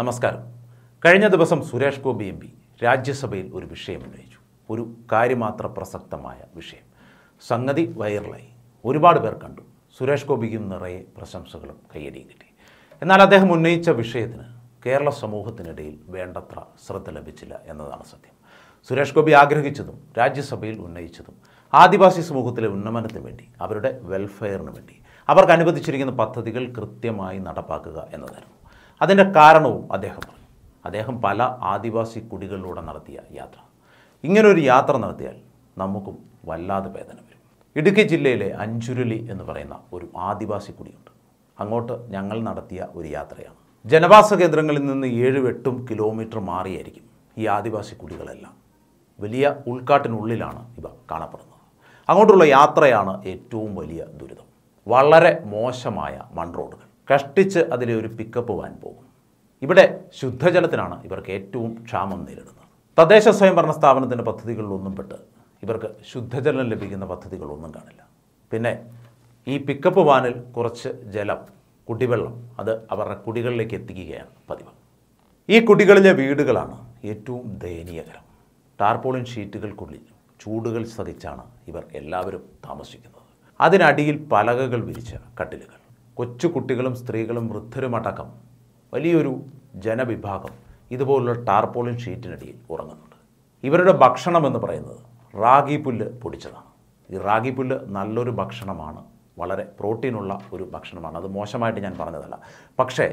നമസ്കാരം കഴിഞ്ഞ ദിവസം സുരേഷ് ഗോപി എം പി രാജ്യസഭയിൽ ഒരു വിഷയം ഉന്നയിച്ചു ഒരു കാര്യമാത്ര പ്രസക്തമായ വിഷയം സംഗതി വൈറലായി ഒരുപാട് പേർ കണ്ടു സുരേഷ് ഗോപിക്കും നിറയെ പ്രശംസകളും കൈയടിയും കിട്ടി എന്നാൽ അദ്ദേഹം ഉന്നയിച്ച വിഷയത്തിന് കേരള സമൂഹത്തിനിടയിൽ വേണ്ടത്ര ശ്രദ്ധ ലഭിച്ചില്ല എന്നതാണ് സത്യം സുരേഷ് ഗോപി ആഗ്രഹിച്ചതും രാജ്യസഭയിൽ ഉന്നയിച്ചതും ആദിവാസി സമൂഹത്തിലെ ഉന്നമനത്തിന് വേണ്ടി അവരുടെ വെൽഫെയറിന് വേണ്ടി അവർക്ക് അനുവദിച്ചിരിക്കുന്ന പദ്ധതികൾ കൃത്യമായി നടപ്പാക്കുക എന്നതായിരുന്നു അതിൻ്റെ കാരണവും അദ്ദേഹം പറഞ്ഞു അദ്ദേഹം പല ആദിവാസി കുടികളിലൂടെ നടത്തിയ യാത്ര ഇങ്ങനൊരു യാത്ര നടത്തിയാൽ നമുക്കും വല്ലാതെ വേദന വരും ഇടുക്കി ജില്ലയിലെ അഞ്ചുരുളി എന്ന് പറയുന്ന ഒരു ആദിവാസി കുടിയുണ്ട് അങ്ങോട്ട് ഞങ്ങൾ നടത്തിയ ഒരു യാത്രയാണ് ജനവാസ കേന്ദ്രങ്ങളിൽ നിന്ന് ഏഴും എട്ടും കിലോമീറ്റർ മാറിയായിരിക്കും ഈ ആദിവാസി കുടികളെല്ലാം വലിയ ഉൾക്കാട്ടിനുള്ളിലാണ് ഇവ കാണപ്പെടുന്നത് അങ്ങോട്ടുള്ള യാത്രയാണ് ഏറ്റവും വലിയ ദുരിതം വളരെ മോശമായ മൺ റോഡുകൾ കഷ്ടിച്ച് അതിലെ ഒരു പിക്കപ്പ് വാൻ പോകും ഇവിടെ ശുദ്ധജലത്തിനാണ് ഇവർക്ക് ഏറ്റവും ക്ഷാമം നേരിടുന്നത് തദ്ദേശ സ്വയംഭരണ സ്ഥാപനത്തിൻ്റെ പദ്ധതികളിലൊന്നും പെട്ട് ഇവർക്ക് ശുദ്ധജലം ലഭിക്കുന്ന പദ്ധതികളൊന്നും കാണില്ല പിന്നെ ഈ പിക്കപ്പ് വാനിൽ കുറച്ച് ജലം കുടിവെള്ളം അത് അവരുടെ കുടികളിലേക്ക് എത്തിക്കുകയാണ് പതിവ് ഈ കുടികളിലെ വീടുകളാണ് ഏറ്റവും ദയനീയകരം ടാർപോളിൻ ഷീറ്റുകൾക്കുള്ളിൽ ചൂടുകൾ സഹിച്ചാണ് ഇവർ എല്ലാവരും താമസിക്കുന്നത് അതിനടിയിൽ പലകകൾ വിരിച്ച കട്ടിലുകൾ കൊച്ചു കുട്ടികളും സ്ത്രീകളും വൃദ്ധരുമടക്കം വലിയൊരു ജനവിഭാഗം ഇതുപോലുള്ള ടാർപോളിൻ ഷീറ്റിനടിയിൽ ഉറങ്ങുന്നുണ്ട് ഇവരുടെ ഭക്ഷണം എന്ന് പറയുന്നത് റാഗി പുല്ല് പൊടിച്ചതാണ് ഈ റാഗി പുല്ല് നല്ലൊരു ഭക്ഷണമാണ് വളരെ പ്രോട്ടീനുള്ള ഒരു ഭക്ഷണമാണ് അത് മോശമായിട്ട് ഞാൻ പറഞ്ഞതല്ല പക്ഷേ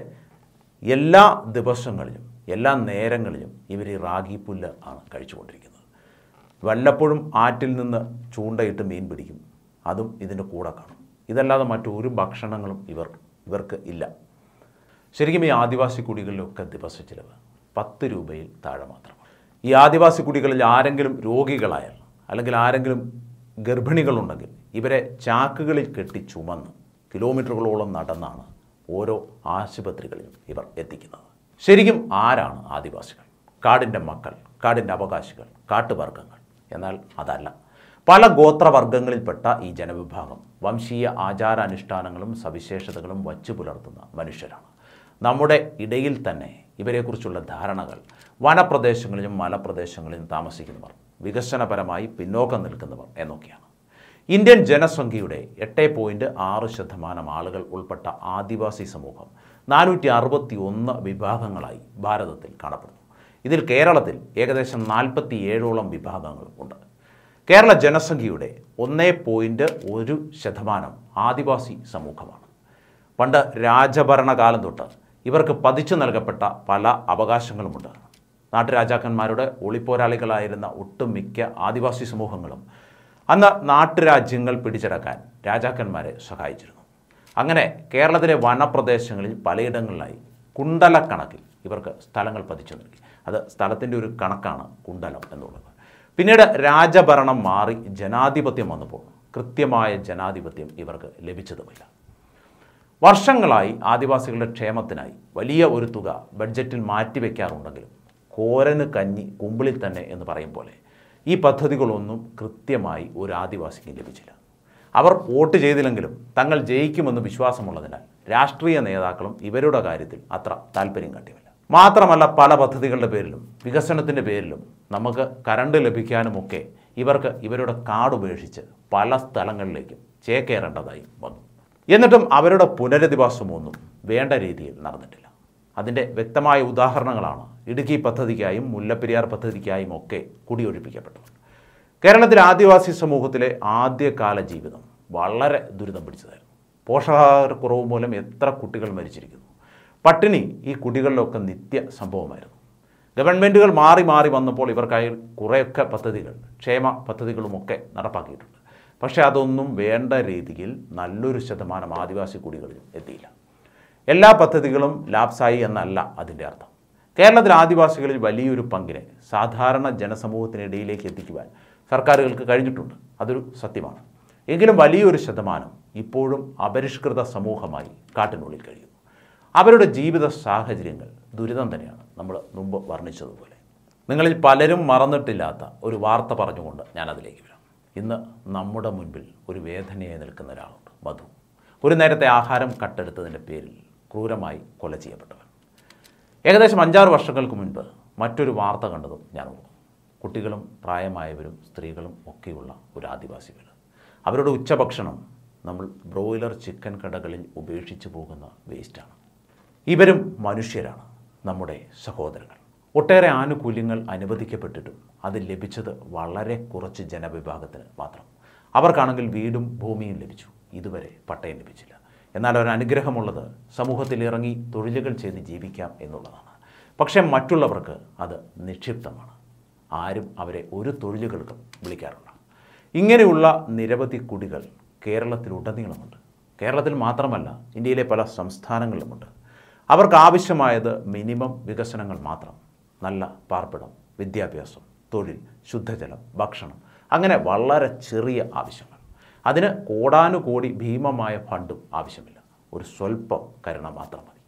എല്ലാ ദിവസങ്ങളിലും എല്ലാ നേരങ്ങളിലും ഇവർ ഈ റാഗി പുല്ല് ആണ് കഴിച്ചുകൊണ്ടിരിക്കുന്നത് വല്ലപ്പോഴും ആറ്റിൽ നിന്ന് ചൂണ്ടയിട്ട് മീൻ പിടിക്കും അതും ഇതിൻ്റെ കൂടെ കാണും ഇതല്ലാതെ മറ്റൊരു ഭക്ഷണങ്ങളും ഇവർ ഇവർക്ക് ഇല്ല ശരിക്കും ഈ ആദിവാസി കുടികളിലൊക്കെ ദിവസ ചിലവ് പത്ത് രൂപയിൽ താഴെ മാത്രം ഈ ആദിവാസി കുടികളിൽ ആരെങ്കിലും രോഗികളായാൽ അല്ലെങ്കിൽ ആരെങ്കിലും ഗർഭിണികളുണ്ടെങ്കിൽ ഇവരെ ചാക്കുകളിൽ കെട്ടി ചുമന്ന് കിലോമീറ്ററുകളോളം നടന്നാണ് ഓരോ ആശുപത്രികളിലും ഇവർ എത്തിക്കുന്നത് ശരിക്കും ആരാണ് ആദിവാസികൾ കാടിൻ്റെ മക്കൾ കാടിൻ്റെ അവകാശികൾ കാട്ടുവർഗങ്ങൾ എന്നാൽ അതല്ല പല ഗോത്രവർഗങ്ങളിൽപ്പെട്ട ഈ ജനവിഭാഗം വംശീയ ആചാരാനുഷ്ഠാനങ്ങളും സവിശേഷതകളും വച്ചു പുലർത്തുന്ന മനുഷ്യരാണ് നമ്മുടെ ഇടയിൽ തന്നെ ഇവരെക്കുറിച്ചുള്ള ധാരണകൾ വനപ്രദേശങ്ങളിലും മലപ്രദേശങ്ങളിലും താമസിക്കുന്നവർ വികസനപരമായി പിന്നോക്കം നിൽക്കുന്നവർ എന്നൊക്കെയാണ് ഇന്ത്യൻ ജനസംഖ്യയുടെ എട്ട് പോയിൻറ്റ് ആറ് ശതമാനം ആളുകൾ ഉൾപ്പെട്ട ആദിവാസി സമൂഹം നാനൂറ്റി അറുപത്തി ഒന്ന് വിഭാഗങ്ങളായി ഭാരതത്തിൽ കാണപ്പെടുന്നു ഇതിൽ കേരളത്തിൽ ഏകദേശം ഏഴോളം വിഭാഗങ്ങൾ ഉണ്ട് കേരള ജനസംഖ്യയുടെ ഒന്നേ പോയിൻറ്റ് ഒരു ശതമാനം ആദിവാസി സമൂഹമാണ് പണ്ട് രാജഭരണകാലം തൊട്ട് ഇവർക്ക് പതിച്ചു നൽകപ്പെട്ട പല അവകാശങ്ങളുമുണ്ട് നാട്ടുരാജാക്കന്മാരുടെ ഒളിപ്പോരാളികളായിരുന്ന ഒട്ടുമിക്ക ആദിവാസി സമൂഹങ്ങളും അന്ന് നാട്ടുരാജ്യങ്ങൾ പിടിച്ചടക്കാൻ രാജാക്കന്മാരെ സഹായിച്ചിരുന്നു അങ്ങനെ കേരളത്തിലെ വനപ്രദേശങ്ങളിൽ പലയിടങ്ങളിലായി കുണ്ടലക്കണക്കിൽ ഇവർക്ക് സ്ഥലങ്ങൾ പതിച്ചു നൽകി അത് സ്ഥലത്തിൻ്റെ ഒരു കണക്കാണ് കുണ്ടലം എന്നുള്ളത് പിന്നീട് രാജഭരണം മാറി ജനാധിപത്യം വന്നപ്പോൾ കൃത്യമായ ജനാധിപത്യം ഇവർക്ക് ലഭിച്ചതുമില്ല വർഷങ്ങളായി ആദിവാസികളുടെ ക്ഷേമത്തിനായി വലിയ ഒരു തുക ബഡ്ജറ്റിൽ മാറ്റിവെക്കാറുണ്ടെങ്കിലും കോരന് കഞ്ഞി കുമ്പിളിൽ തന്നെ എന്ന് പറയും പോലെ ഈ പദ്ധതികളൊന്നും കൃത്യമായി ഒരു ആദിവാസിക്ക് ലഭിച്ചില്ല അവർ വോട്ട് ചെയ്തില്ലെങ്കിലും തങ്ങൾ ജയിക്കുമെന്ന് വിശ്വാസമുള്ളതിനാൽ രാഷ്ട്രീയ നേതാക്കളും ഇവരുടെ കാര്യത്തിൽ അത്ര താല്പര്യം കാട്ടിയില്ല മാത്രമല്ല പല പദ്ധതികളുടെ പേരിലും വികസനത്തിൻ്റെ പേരിലും നമുക്ക് കറണ്ട് ലഭിക്കാനുമൊക്കെ ഇവർക്ക് ഇവരുടെ കാട് ഉപേക്ഷിച്ച് പല സ്ഥലങ്ങളിലേക്കും ചേക്കേറേണ്ടതായി വന്നു എന്നിട്ടും അവരുടെ പുനരധിവാസമൊന്നും വേണ്ട രീതിയിൽ നടന്നിട്ടില്ല അതിൻ്റെ വ്യക്തമായ ഉദാഹരണങ്ങളാണ് ഇടുക്കി പദ്ധതിക്കായും മുല്ലപ്പെരിയാർ പദ്ധതിക്കായും ഒക്കെ കുടിയൊഴിപ്പിക്കപ്പെട്ടത് കേരളത്തിലെ ആദിവാസി സമൂഹത്തിലെ ആദ്യകാല ജീവിതം വളരെ ദുരിതം പിടിച്ചതായിരുന്നു പോഷകാഹാരക്കുറവ് മൂലം എത്ര കുട്ടികൾ മരിച്ചിരിക്കുന്നു പട്ടിണി ഈ കുട്ടികളിലൊക്കെ നിത്യ സംഭവമായിരുന്നു ഗവൺമെൻറ്റുകൾ മാറി മാറി വന്നപ്പോൾ ഇവർക്കായി കുറേയൊക്കെ പദ്ധതികൾ ക്ഷേമ പദ്ധതികളുമൊക്കെ നടപ്പാക്കിയിട്ടുണ്ട് പക്ഷേ അതൊന്നും വേണ്ട രീതിയിൽ നല്ലൊരു ശതമാനം ആദിവാസി കുടികളിൽ എത്തിയില്ല എല്ലാ പദ്ധതികളും ലാപ്സായി എന്നല്ല അതിൻ്റെ അർത്ഥം കേരളത്തിൽ ആദിവാസികളിൽ വലിയൊരു പങ്കിനെ സാധാരണ ജനസമൂഹത്തിനിടയിലേക്ക് എത്തിക്കുവാൻ സർക്കാരുകൾക്ക് കഴിഞ്ഞിട്ടുണ്ട് അതൊരു സത്യമാണ് എങ്കിലും വലിയൊരു ശതമാനം ഇപ്പോഴും അപരിഷ്കൃത സമൂഹമായി കാട്ടിനുള്ളിൽ കഴിയുന്നു അവരുടെ ജീവിത സാഹചര്യങ്ങൾ ദുരിതം തന്നെയാണ് നമ്മൾ മുമ്പ് വർണ്ണിച്ചതുപോലെ നിങ്ങളിൽ പലരും മറന്നിട്ടില്ലാത്ത ഒരു വാർത്ത പറഞ്ഞുകൊണ്ട് ഞാനതിലേക്ക് വരാം ഇന്ന് നമ്മുടെ മുൻപിൽ ഒരു വേദനയായി നിൽക്കുന്ന ഒരാളുണ്ട് മധു ഒരു നേരത്തെ ആഹാരം കട്ടെടുത്തതിൻ്റെ പേരിൽ ക്രൂരമായി കൊല ചെയ്യപ്പെട്ടവൻ ഏകദേശം അഞ്ചാറ് വർഷങ്ങൾക്ക് മുൻപ് മറ്റൊരു വാർത്ത കണ്ടതും ഞാൻ ഓർക്കും കുട്ടികളും പ്രായമായവരും സ്ത്രീകളും ഒക്കെയുള്ള ഒരു ആദിവാസി വീട് അവരുടെ ഉച്ചഭക്ഷണം നമ്മൾ ബ്രോയിലർ ചിക്കൻ കടകളിൽ ഉപേക്ഷിച്ചു പോകുന്ന വേസ്റ്റാണ് ഇവരും മനുഷ്യരാണ് നമ്മുടെ സഹോദരങ്ങൾ ഒട്ടേറെ ആനുകൂല്യങ്ങൾ അനുവദിക്കപ്പെട്ടിട്ടും അത് ലഭിച്ചത് വളരെ കുറച്ച് ജനവിഭാഗത്തിന് മാത്രം അവർക്കാണെങ്കിൽ വീടും ഭൂമിയും ലഭിച്ചു ഇതുവരെ പട്ടയം ലഭിച്ചില്ല എന്നാൽ ഒരു അനുഗ്രഹമുള്ളത് സമൂഹത്തിൽ ഇറങ്ങി തൊഴിലുകൾ ചെയ്ത് ജീവിക്കാം എന്നുള്ളതാണ് പക്ഷേ മറ്റുള്ളവർക്ക് അത് നിക്ഷിപ്തമാണ് ആരും അവരെ ഒരു തൊഴിലുകൾക്കും വിളിക്കാറില്ല ഇങ്ങനെയുള്ള നിരവധി കുടികൾ കേരളത്തിലുടനീളമുണ്ട് കേരളത്തിൽ മാത്രമല്ല ഇന്ത്യയിലെ പല സംസ്ഥാനങ്ങളിലുമുണ്ട് അവർക്ക് ആവശ്യമായത് മിനിമം വികസനങ്ങൾ മാത്രം നല്ല പാർപ്പിടം വിദ്യാഭ്യാസം തൊഴിൽ ശുദ്ധജലം ഭക്ഷണം അങ്ങനെ വളരെ ചെറിയ ആവശ്യങ്ങൾ അതിന് കോടാനുകോടി ഭീമമായ ഫണ്ടും ആവശ്യമില്ല ഒരു സ്വല്പം കരുണ മാത്രം മതി